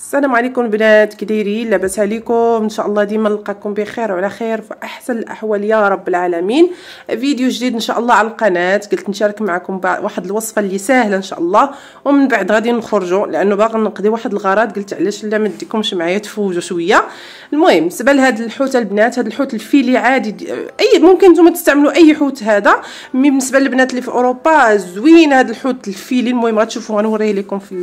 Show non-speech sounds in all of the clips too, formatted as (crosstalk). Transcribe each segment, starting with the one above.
السلام عليكم البنات كديرين لاباس عليكم ان شاء الله ديما نلقاكم بخير وعلى خير في احسن الاحوال يا رب العالمين فيديو جديد ان شاء الله على القناه قلت نشارك معكم واحد الوصفه اللي سهله ان شاء الله ومن بعد غادي نخرجوا لانه باغي نقضي واحد الغرض قلت علاش لا ما نديكمش معايا تفوجوا شويه المهم بالنسبه لهاد الحوت البنات هاد الحوت الفيلي عادي اي ممكن نتوما تستعملوا اي حوت هذا مي بالنسبه للبنات اللي في اوروبا زوين هاد الحوت الفيلي المهم غتشوفوا غنوريه لكم في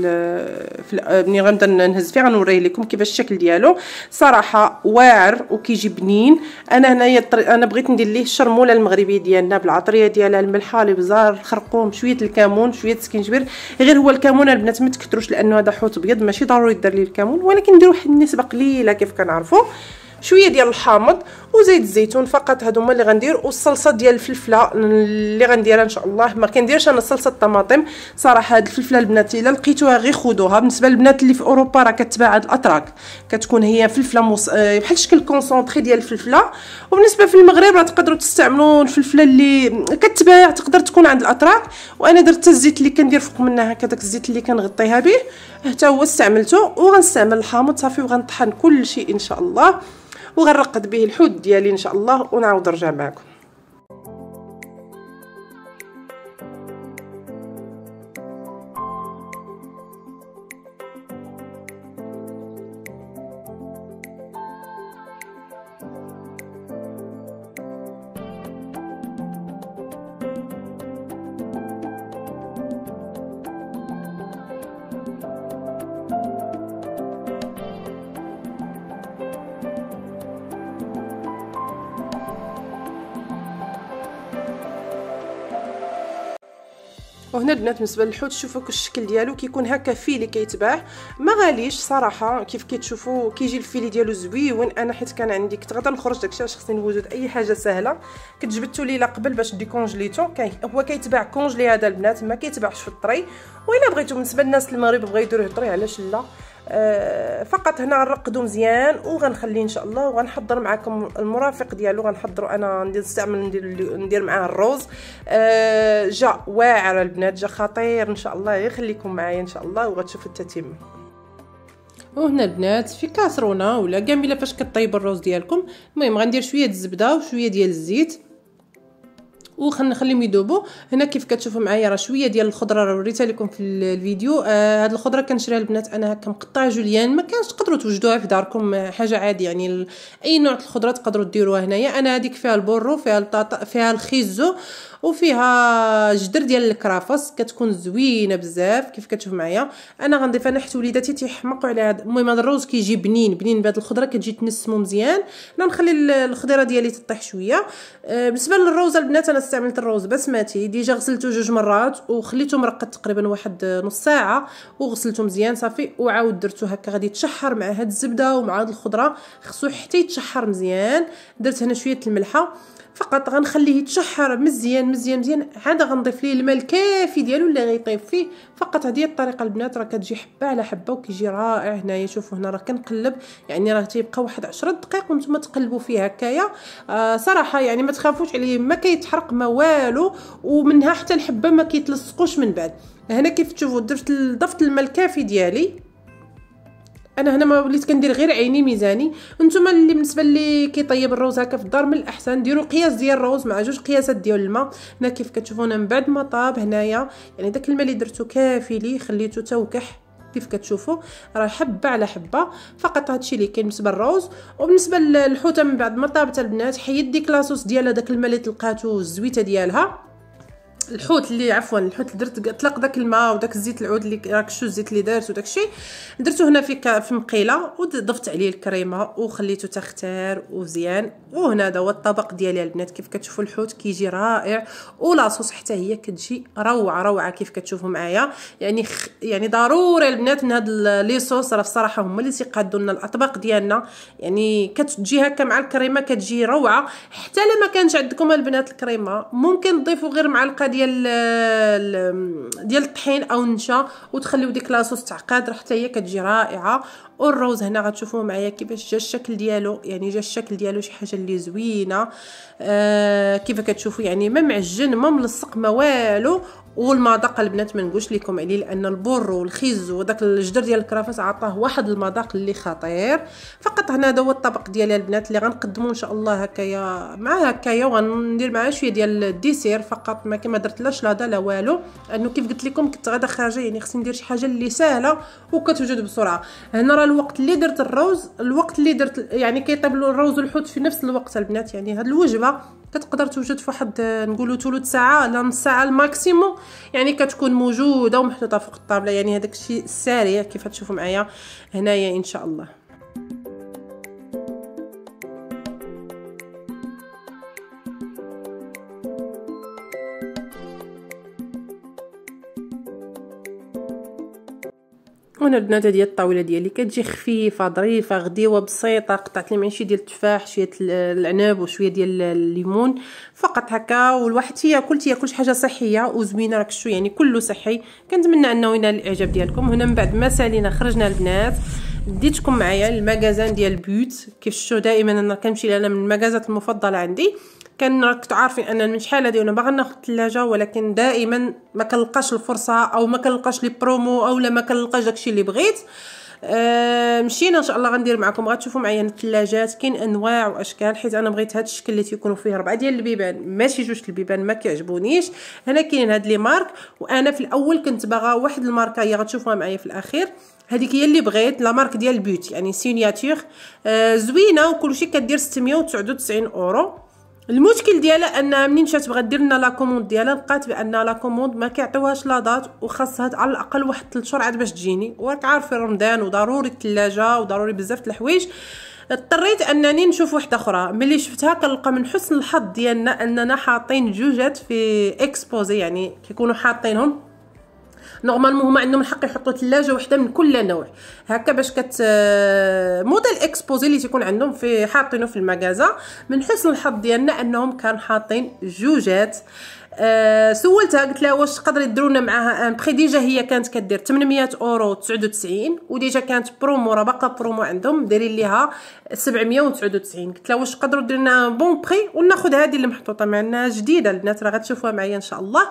في آه، ملي غنبدا نهز الخبز فيه غنوريه لكم كيفاش الشكل ديالو صراحه واعر وكيجي بنين انا هنايا انا بغيت ندير ليه الشرموله المغربيه ديالنا بالعطريه ديالها الملحه البزار الخرقوم شويه الكمون شويه السكنجبير غير هو الكمون البنات ما تكثروش لانه هذا حوت ابيض ماشي ضروري دير ليه الكمون ولكن نديرو واحد النسبه قليله كيف كنعرفوا شويه ديال الحامض وزيت الزيتون فقط هادو هما اللي غندير والصلصه ديال الفلفله اللي غنديرها ان شاء الله ما كنديرش انا صلصه الطماطم صراحه هاد الفلفله البنات الا لقيتوها غير خذوها بالنسبه للبنات اللي في اوروبا راه كتباع هاد الاتراك كتكون هي فلفله مص... آه، بحال شكل كونسونطري ديال الفلفله وبالنسبه في المغرب راه تقدروا تستعملوا الفلفله اللي كتباع تقدر تكون عند الاتراك وانا درت الزيت اللي كندير فوق منها هكذاك الزيت اللي كنغطيها به حتى هو استعملته وغنستعمل الحامض صافي وغنطحن كل شيء ان شاء الله وغنرقد به الحوت ديالي ان شاء الله ونعاود نرجع معكم وهنا البنات بالنسبه للحوت شوفوا الشكل ديالو كيكون هكا فيلي كيتباع ما غاليش صراحه كيف كتشوفوا كيجي الفيلي ديالو زويون انا حيت كان عندي كنت غادا نخرج داكشي علاش خصني نوجد اي حاجه سهله كنت جبدتو ليله قبل باش كونجليتو كي هو كيتباع كونجلي هذا البنات ما كيتباعش في الطري والا بغيتو بالنسبه للناس المغرب بغا يديروه طري علاش لا آه، فقط هنا غنرقدو مزيان وغنخليه ان شاء الله وغنحضر معكم المرافق ديالو غنحضروا انا نستعمل ندير, ندير معاه الروز آه، جا واعر البنات جا خطير ان شاء الله يخليكم معايا ان شاء الله وغتشوفوا التتمه وهنا البنات في كاسرونه ولا كامله فاش كطيب الروز ديالكم المهم غندير شويه الزبده وشويه ديال الزيت وخنخليهم يذوبوا هنا كيف كتشوفوا معايا راه شويه ديال الخضره راه وريتها لكم في الفيديو آه هاد الخضره كنشريها البنات انا هكا مقطعه جوليان ما كانش تقدروا توجدوها في داركم آه، حاجه عادي يعني اي نوع الخضره تقدروا ديروها هنايا انا هذيك فيها البرو فيها البطاطا فيها الخيزو وفيها جدر ديال الكرافس كتكون زوينه بزاف كيف كتشوف معايا انا غنضيف انا حيت وليداتي تيحمقوا على هذا المهم هذا الروز كيجي بنين بنين بهاد الخضره كتجي تنسمو مزيان انا نخلي الخضيره ديالي تطيح شويه أه، بالنسبه للروز البنات انا استعملت الروز بسماتي ديجا غسلته جوج مرات وخليته مرقد تقريبا واحد نص ساعه وغسلته مزيان صافي وعاود درته هكا غادي يتشحر مع هاد الزبده ومع هاد الخضره خصو حتى يتشحر مزيان درت هنا شويه الملحه فقط غنخليه يتشحر مزيان مزيان مزيان عاد غنضيف ليه الماء الكافي ديالو اللي غيطيب فيه فقط هذه الطريقه البنات راه كتجي حبه على حبه وكيجي رائع هنايا شوفوا هنا راه كنقلب يعني راه تيبقى واحد 10 دقائق وانتم تقلبوا فيه هكايا آه صراحه يعني ما تخافوش عليه ما كيتحرق ما والو ومنها حتى الحبه ما كيتلصقوش من بعد هنا كيف تشوفوا درت ضفت الماء الكافي ديالي انا هنا ما وليت كندير غير عيني ميزاني نتوما اللي بالنسبه اللي كيطيب الروز هكا في الدار من الاحسن ديروا قياس ديال الروز مع جوج قياسات ديال الماء هنا كيف كتشوفونا من بعد ما طاب هنايا يعني داك الماء اللي درتو كافي ليه خليته توكح كيف كتشوفوا راه حبه على حبه فقط هادشي اللي كاين بالنسبه للروز وبالنسبه للحوته من بعد ما طابت البنات حيد ديك لاصوص ديال داك الماء اللي تلقاتو الزويته ديالها الحوت اللي عفوا الحوت اللي درت طلق داك الماء وداك الزيت العود اللي راك شو الزيت اللي دارت وداك الشيء درته هنا في في مقيله وضفت عليه الكريمه وخليته تختار وزيان وهنا هذا هو الطبق ديالي البنات كيف كتشوفوا الحوت كيجي رائع ولاصوص حتى هي كتجي روعه روعه كيف كتشوفوا معايا يعني خ... يعني ضروري البنات من هاد لي صوص راه بصراحه هما اللي تيقادوا لنا الاطباق ديالنا يعني كتجي هكا مع الكريمه كتجي روعه حتى لما كانش عندكم البنات الكريمه ممكن تضيفوا غير معلقه ديال ديال الطحين او النشا وتخليو ديك لاصوص تعقاد راه حتى هي كتجي رائعه والروز هنا غتشوفوه معايا كيفاش جا الشكل ديالو يعني جا الشكل ديالو شي حاجه اللي زوينه آه كيف كتشوفوا يعني ما معجن ما ملصق ما والو والمذاق البنات ما نقولش لكم عليه لان البر والخز وداك الجدر ديال الكرافس عطاه واحد المذاق اللي خطير فقط هنا هذا هو الطبق ديالي البنات اللي غنقدمو ان شاء الله هكايا مع هكايا وغندير معاه شويه ديال الديسير فقط ما كما درت لا لا والو لانه كيف قلت لكم كنت غادا خارجه يعني خصني ندير شي حاجه اللي سهله وكتوجد بسرعه هنا راه الوقت اللي درت الروز الوقت اللي درت يعني كيطيب الروز والحوت في نفس الوقت البنات يعني هاد الوجبه كتقدر توجد في واحد آه، نقولوا ثلث ساعه لا نص ساعه الماكسيموم يعني كتكون موجوده ومحطوطه فوق الطابله يعني هذاك الشيء السريع كيف تشوفوا معايا هنايا ان شاء الله هنا البنات ديال الطاوله ديالي كتجي خفيفه ظريفه غديوه بسيطه قطعت لي معشي ديال التفاح شويه العنب وشويه ديال الليمون فقط هكا والواحد تياكل تياكل شي حاجه صحيه وزوينه راك شو يعني كله صحي كنتمنى انه ينال الاعجاب ديالكم هنا من بعد ما سالينا خرجنا البنات ديتكم معايا المغازان ديال بيوت كيفشتو دائما انا كنمشي لها من المغازات المفضله عندي كان راك تعرفين ان من شحال هذه وانا باغا ناخذ الثلاجه ولكن دائما ما كنلقاش الفرصه او ما كنلقاش لي برومو او لا ما كنلقاش داكشي اللي بغيت أه مشينا ان شاء الله غندير معكم غتشوفوا معايا الثلاجات كاين انواع واشكال حيت انا بغيت هذا الشكل اللي تيكونوا فيه ربعه ديال البيبان ماشي جوج البيبان ما كيعجبونيش هنا كاينين هاد لي مارك وانا في الاول كنت باغا واحد الماركه هي غتشوفوها معايا في الاخير هذيك هي اللي بغيت لا مارك ديال بيوت يعني سينياتور آه زوينه وكلشي كدير 699 اورو المشكل ديالها انها منين مشات بغا دير لنا لا كوموند ديالها لقات بان لا كوموند ما كيعطيوهاش لا دات وخاصها على الاقل واحد 3 شهور عاد باش تجيني وراك عارف في رمضان وضروري الثلاجه وضروري بزاف الحوايج اضطريت انني نشوف واحده اخرى ملي شفتها كنلقى من حسن الحظ ديالنا اننا حاطين جوجات في اكسبوزي يعني كيكونوا حاطينهم نورمالمون هما عندهم الحق يحطوا ثلاجه وحده من كل نوع هكا باش كت موديل آه، اكسبوزي اللي تيكون عندهم في حاطينه في المغازا من حسن الحظ ديالنا انهم كان حاطين جوجات أه سولتها قلت لها واش تقدري ديرونا معاها ان بري ديجا هي كانت كدير 800 اورو 99 وديجا كانت برومو راه باقا برومو عندهم دايرين ليها 799 قلت لها واش تقدروا ديرنا لنا بون بري وناخذ هذه اللي محطوطه معنا جديده البنات راه غتشوفوها معايا ان شاء الله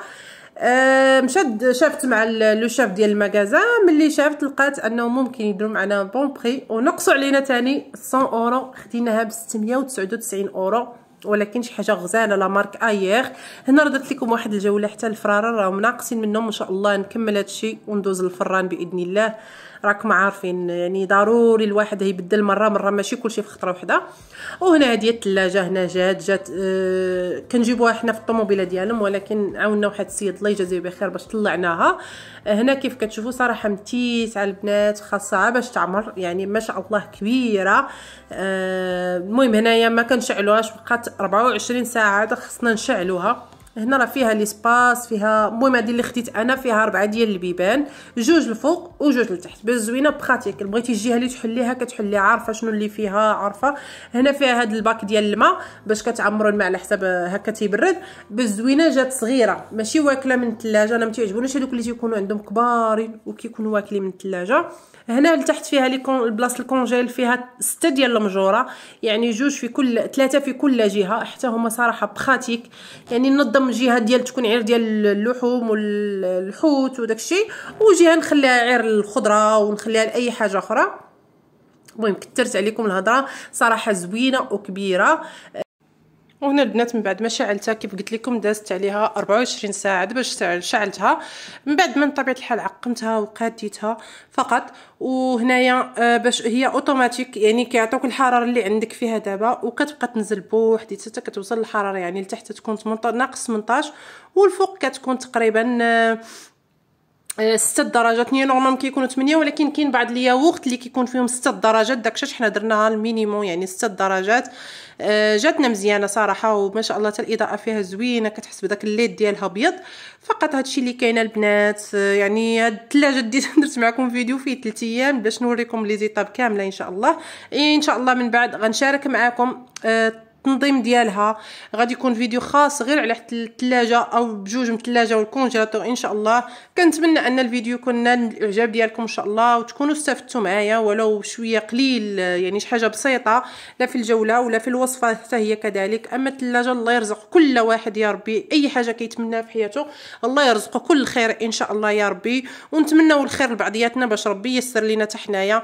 آه، مشات شافت مع لو شاف ديال المكازا ملي شافت لقات انه ممكن يديروا معنا بون بري ونقصوا علينا ثاني 100 اورو خديناها ب 699 اورو ولكن شي حاجه غزاله لا مارك اير هنا راه لكم واحد الجوله حتى الفراره راهم ناقصين منهم ان شاء الله نكمل الشيء وندوز الفران باذن الله راكم عارفين يعني ضروري الواحد يبدل مره مره ماشي كلشي في خطره وحده وهنا هذه الثلاجه هنا جات جات آه كنجيبوها حنا في الطوموبيله ديالهم ولكن عاوننا واحد السيد الله يجازيه بخير باش طلعناها آه، هنا كيف كتشوفوا صراحه متيسعه البنات خاصها باش تعمر يعني ما شاء الله كبيره آه المهم هنايا ما كنشعلوهاش بقات 24 ساعه خصنا نشعلوها هنا راه فيها ليسباس فيها المهم هذه اللي خديت انا فيها ربعه ديال البيبان جوج الفوق وجوج لتحت بس زوينه بخاتيك بغيتي الجهه اللي تحليها كتحلي عارفه شنو اللي فيها عارفه هنا فيها هذا الباك ديال الماء باش كتعمروا الماء على حساب هكا تيبرد بس زوينه جات صغيره ماشي واكله من الثلاجه انا ما تيعجبونيش هذوك اللي تيكونوا عندهم كبارين وكيكونوا واكلين من الثلاجه هنا لتحت فيها لي بلاصه الكونجيل فيها سته ديال المجوره يعني جوج في كل ثلاثه في كل جهه حتى هما صراحه بخاتيك يعني نظم جهه ديال تكون عير ديال اللحوم والحوت وداكشي وجهه نخليها عير الخضره ونخليها لاي حاجه اخرى المهم كثرت عليكم الهضره صراحه زوينه وكبيره وهنا البنات من بعد ما شعلتها كيف قلت لكم دازت عليها 24 ساعه دابا شعلتها من بعد ما بطبيعه الحال عقمتها وقاديتها فقط وهنايا آه، باش هي اوتوماتيك يعني كيعطوك الحراره اللي عندك فيها دابا وكتبقى تنزل بوحديتها حتى كتوصل الحراره يعني لتحت تكون ناقص 18 والفوق كتكون تقريبا آه، 6 درجات ني نورمال كيكونوا 8 ولكن كاين بعض الياغورت اللي كيكون فيهم 6 درجات الشيء حنا درناها المينيموم يعني 6 درجات آه، جاتنا مزيانه صراحه وما شاء الله حتى الاضاءه فيها زوينه كتحس بداك الليد ديالها ابيض فقط هادشي اللي كاين البنات آه، يعني هاد الثلاجه ديت (laughs) درت معكم فيديو فيه 3 ايام باش نوريكم لي زيتاب كامله ان شاء الله ان شاء الله من بعد غنشارك معكم آه التنظيم ديالها غادي يكون فيديو خاص غير على الثلاجه او بجوج من الثلاجه والكونجيراتور ان شاء الله كنتمنى ان الفيديو يكون نال الاعجاب ديالكم ان شاء الله وتكونوا استفدتوا معايا ولو شويه قليل يعني شي حاجه بسيطه لا في الجوله ولا في الوصفه حتى هي كذلك اما الثلاجه الله يرزق كل واحد يا ربي اي حاجه كيتمناها في حياته الله يرزقه كل خير ان شاء الله يا ربي ونتمنوا الخير لبعضياتنا باش ربي يسر لينا حتى حنايا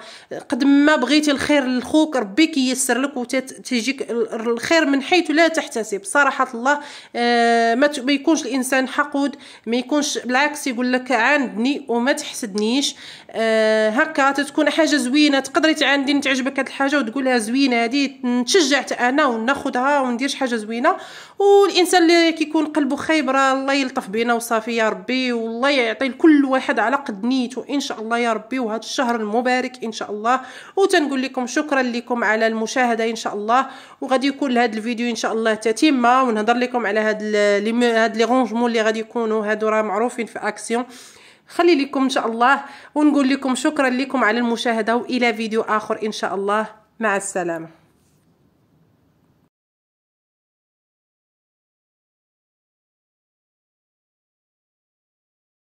قد ما بغيتي الخير لخوك ربي كيسر لك وتجيك الخير الخير من حيث لا تحتسب صراحه الله آه، ما يكونش الانسان حقود ما يكونش بالعكس يقول لك عاندني وما تحسدنيش آه، هكا تتكون حاجه زوينه تقدري تعاندي تعجبك هاد الحاجه وتقولها زوينه هادي تشجعت انا وناخذها وندير شي حاجه زوينه والانسان اللي كيكون قلبه خايب راه الله يلطف بينا وصافي يا ربي والله يعطي لكل واحد على قد نيته ان شاء الله يا ربي وهذا الشهر المبارك ان شاء الله وتنقول لكم شكرا لكم على المشاهده ان شاء الله وغادي يكون لها هذا الفيديو ان شاء الله تتمه ونهضر لكم على هاد هاد لي رونجمون اللي غادي يكونوا هادو راه معروفين في اكسيون خلي لكم ان شاء الله ونقول لكم شكرا لكم على المشاهده والى فيديو اخر ان شاء الله مع السلامه